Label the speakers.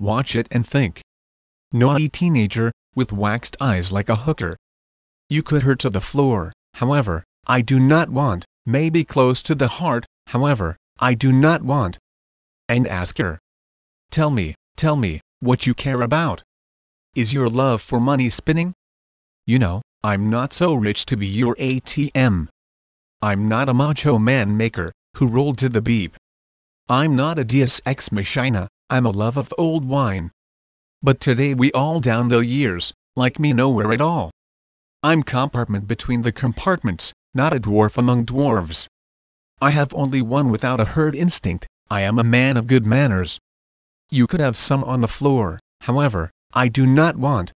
Speaker 1: watch it and think. Naughty teenager, with waxed eyes like a hooker. You could hurt to the floor, however, I do not want, may be close to the heart, however, I do not want. And ask her. Tell me, tell me, what you care about. Is your love for money spinning? You know, I'm not so rich to be your ATM. I'm not a macho man maker, who rolled to the beep. I'm not a DSX Machina, I'm a love of old wine. But today we all down the years, like me nowhere at all. I'm compartment between the compartments, not a dwarf among dwarves. I have only one without a herd instinct, I am a man of good manners. You could have some on the floor, however, I do not want,